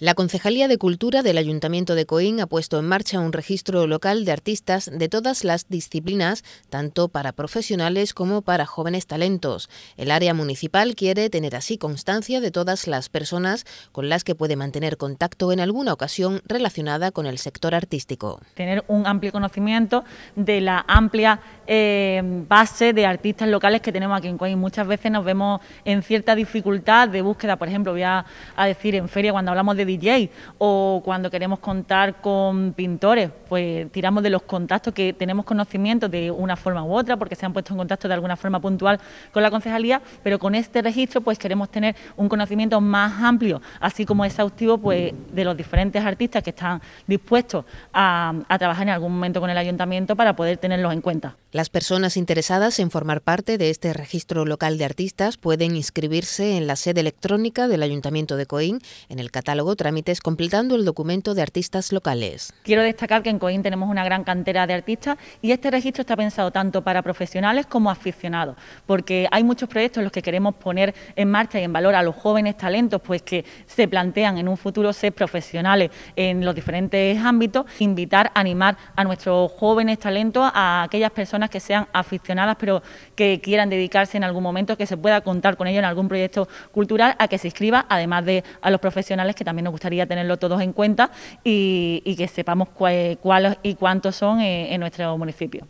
La Concejalía de Cultura del Ayuntamiento de Coín ha puesto en marcha un registro local de artistas de todas las disciplinas, tanto para profesionales como para jóvenes talentos. El área municipal quiere tener así constancia de todas las personas con las que puede mantener contacto en alguna ocasión relacionada con el sector artístico. Tener un amplio conocimiento de la amplia eh, base de artistas locales que tenemos aquí en ...y Muchas veces nos vemos en cierta dificultad de búsqueda, por ejemplo, voy a, decir en feria cuando hablamos de DJ o cuando queremos contar con pintores, pues tiramos de los contactos que tenemos conocimiento de una forma u otra, porque se han puesto en contacto de alguna forma puntual con la concejalía, pero con este registro pues queremos tener un conocimiento más amplio, así como exhaustivo pues de los diferentes artistas que están dispuestos a, trabajar en algún momento con el ayuntamiento para poder tenerlos en cuenta. Las personas interesadas en formar parte de este registro local de artistas pueden inscribirse en la sede electrónica del Ayuntamiento de Coín, en el catálogo Trámites, completando el documento de artistas locales. Quiero destacar que en Coín tenemos una gran cantera de artistas y este registro está pensado tanto para profesionales como aficionados, porque hay muchos proyectos en los que queremos poner en marcha y en valor a los jóvenes talentos, pues que se plantean en un futuro ser profesionales en los diferentes ámbitos, invitar, animar a nuestros jóvenes talentos, a aquellas personas que sean aficionadas, pero que quieran dedicarse en algún momento, que se pueda contar con ello en algún proyecto cultural, a que se inscriba, además de a los profesionales, que también nos gustaría tenerlo todos en cuenta y, que sepamos cuáles y cuántos son eh, en nuestro municipio.